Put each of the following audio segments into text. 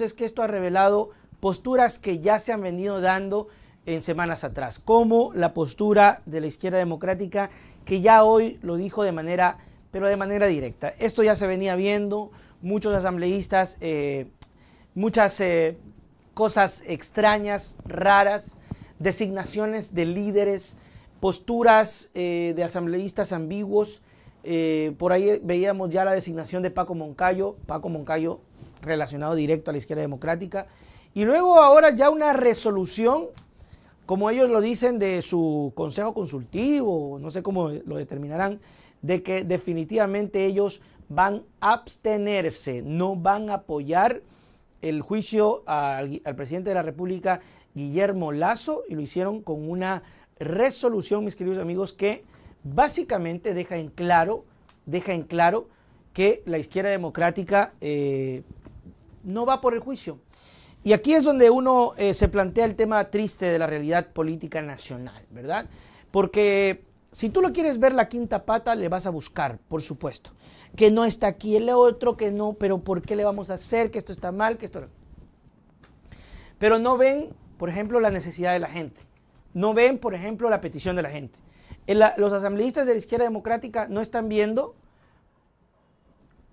es que esto ha revelado posturas que ya se han venido dando en semanas atrás, como la postura de la izquierda democrática, que ya hoy lo dijo de manera, pero de manera directa. Esto ya se venía viendo, muchos asambleístas, eh, muchas eh, cosas extrañas, raras, designaciones de líderes, posturas eh, de asambleístas ambiguos. por ahí veíamos ya la designación de Paco Moncayo. Paco Moncayo relacionado directo a la izquierda democrática. Y luego ahora ya una resolución, como ellos lo dicen, de su consejo consultivo, no sé cómo lo determinarán, de que definitivamente ellos van a abstenerse, no van a apoyar el juicio al, presidente de la República, Guillermo Lazo, y lo hicieron con una resolución, mis queridos amigos, que básicamente deja en claro, deja en claro que la izquierda democrática eh, no va por el juicio. Y aquí es donde uno eh, se plantea el tema triste de la realidad política nacional, ¿verdad? Porque si tú lo quieres ver la quinta pata, le vas a buscar, por supuesto. Que no está aquí el otro, que no, pero ¿por qué le vamos a hacer? Que esto está mal, que esto Pero no ven, por ejemplo, la necesidad de la gente. No ven, por ejemplo, la petición de la gente. Eh, los asambleístas de la izquierda democrática no están viendo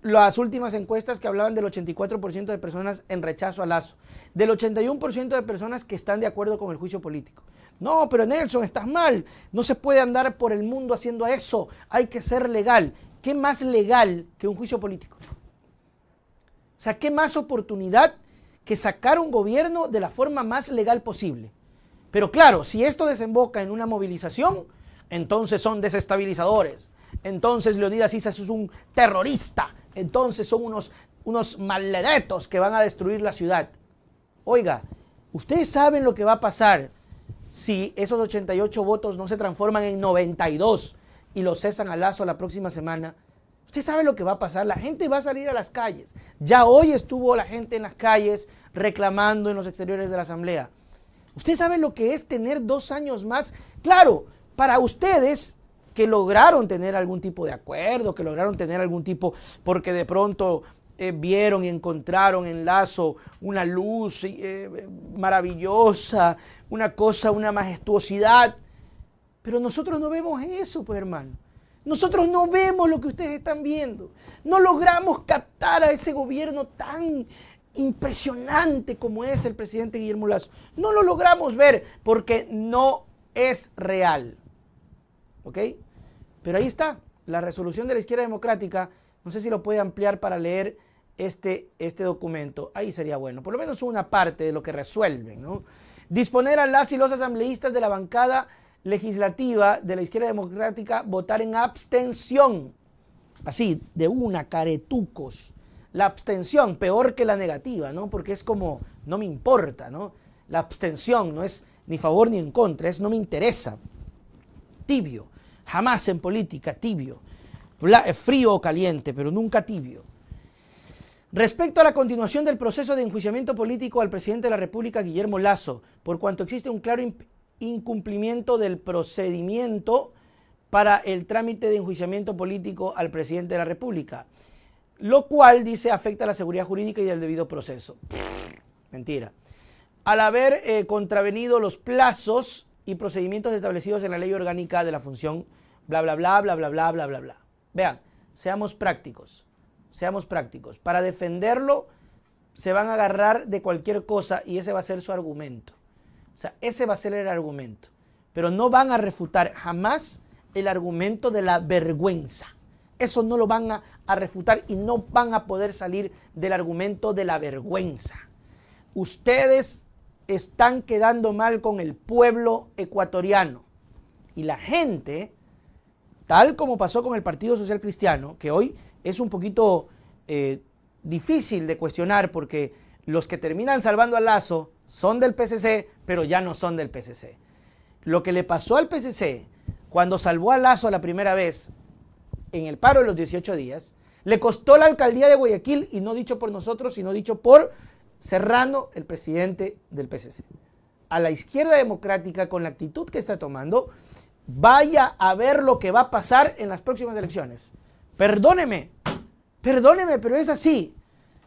las últimas encuestas que hablaban del 84% de personas en rechazo a Lazo, del 81% de personas que están de acuerdo con el juicio político. No, pero Nelson, estás mal, no se puede andar por el mundo haciendo eso, hay que ser legal. ¿Qué más legal que un juicio político? O sea, ¿qué más oportunidad que sacar un gobierno de la forma más legal posible? Pero claro, si esto desemboca en una movilización, entonces son desestabilizadores. Entonces Leonidas Isas es un terrorista entonces son unos, unos maledetos que van a destruir la ciudad. Oiga, ustedes saben lo que va a pasar si esos 88 votos no se transforman en 92 y los cesan al lazo la próxima semana. Usted sabe lo que va a pasar, la gente va a salir a las calles. Ya hoy estuvo la gente en las calles reclamando en los exteriores de la asamblea. Usted sabe lo que es tener dos años más. Claro, para ustedes que lograron tener algún tipo de acuerdo, que lograron tener algún tipo, porque de pronto eh, vieron y encontraron en Lazo una luz eh, maravillosa, una cosa, una majestuosidad. Pero nosotros no vemos eso, pues hermano. Nosotros no vemos lo que ustedes están viendo. No logramos captar a ese gobierno tan impresionante como es el presidente Guillermo Lazo. No lo logramos ver porque no es real. ¿Ok? Pero ahí está, la resolución de la izquierda democrática. No sé si lo puede ampliar para leer este, este documento. Ahí sería bueno, por lo menos una parte de lo que resuelven. ¿no? Disponer a las y los asambleístas de la bancada legislativa de la izquierda democrática votar en abstención. Así, de una, caretucos. La abstención, peor que la negativa, ¿no? Porque es como, no me importa, ¿no? La abstención no es ni favor ni en contra, es no me interesa. Tibio. Jamás en política, tibio. Eh, frío o caliente, pero nunca tibio. Respecto a la continuación del proceso de enjuiciamiento político al presidente de la República, Guillermo Lazo, por cuanto existe un claro incumplimiento del procedimiento para el trámite de enjuiciamiento político al presidente de la República, lo cual, dice, afecta a la seguridad jurídica y el debido proceso. Mentira. Al haber eh, contravenido los plazos y procedimientos establecidos en la ley orgánica de la función, bla, bla, bla, bla, bla, bla, bla, bla, bla. Vean, seamos prácticos, seamos prácticos. Para defenderlo se van a agarrar de cualquier cosa y ese va a ser su argumento. O sea, ese va a ser el argumento. Pero no van a refutar jamás el argumento de la vergüenza. Eso no lo van a, a, refutar y no van a poder salir del argumento de la vergüenza. Ustedes están quedando mal con el pueblo ecuatoriano. Y la gente, tal como pasó con el Partido Social Cristiano, que hoy es un poquito eh, difícil de cuestionar porque los que terminan salvando a Lazo son del PCC, pero ya no son del PCC. Lo que le pasó al PCC cuando salvó a Lazo la primera vez en el paro de los 18 días, le costó la alcaldía de Guayaquil, y no dicho por nosotros, sino dicho por Cerrando el presidente del PCC. A la izquierda democrática, con la actitud que está tomando, vaya a ver lo que va a pasar en las próximas elecciones. Perdóneme, perdóneme, pero es así.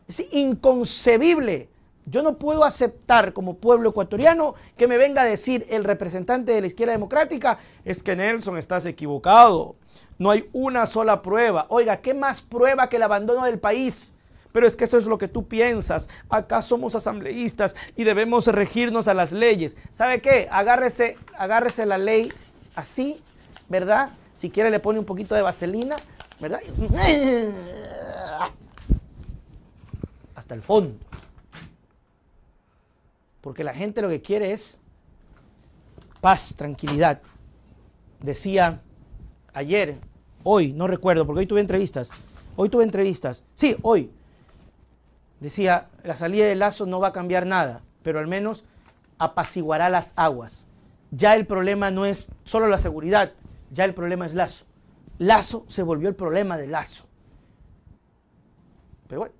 Es inconcebible. Yo no puedo aceptar como pueblo ecuatoriano que me venga a decir el representante de la izquierda democrática, es que Nelson estás equivocado. No hay una sola prueba. Oiga, ¿qué más prueba que el abandono del país? pero es que eso es lo que tú piensas. Acá somos asambleístas y debemos regirnos a las leyes. ¿Sabe qué? Agárrese, agárrese la ley así, ¿verdad? Si quiere le pone un poquito de vaselina, ¿verdad? Hasta el fondo. Porque la gente lo que quiere es paz, tranquilidad. Decía ayer, hoy, no recuerdo, porque hoy tuve entrevistas. Hoy tuve entrevistas. Sí, hoy. Decía, la salida de Lazo no va a cambiar nada, pero al menos apaciguará las aguas. Ya el problema no es solo la seguridad, ya el problema es Lazo. Lazo se volvió el problema de Lazo. Pero bueno,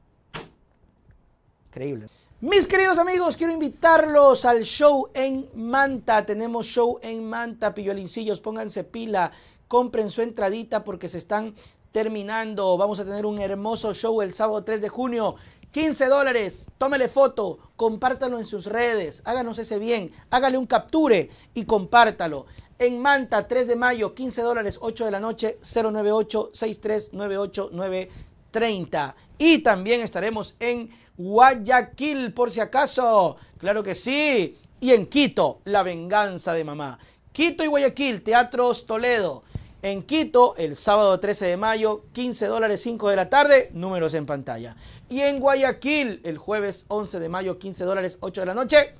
increíble. Mis queridos amigos, quiero invitarlos al show en Manta. Tenemos show en Manta, pillolincillos, pónganse pila, compren su entradita porque se están terminando. Vamos a tener un hermoso show el sábado 3 de junio 15 dólares, tómele foto, compártalo en sus redes, háganos ese bien, hágale un capture y compártalo. En Manta, 3 de mayo, 15 dólares, 8 de la noche, 098-6398930. Y también estaremos en Guayaquil, por si acaso, claro que sí. Y en Quito, La Venganza de Mamá. Quito y Guayaquil, Teatros Toledo. En Quito, el sábado 13 de mayo, 15 dólares 5 de la tarde, números en pantalla. Y en Guayaquil, el jueves 11 de mayo, 15 dólares 8 de la noche,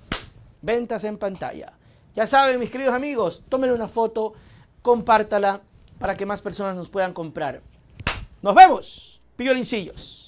ventas en pantalla. Ya saben, mis queridos amigos, tómenle una foto, compártala para que más personas nos puedan comprar. Nos vemos, piolincillos.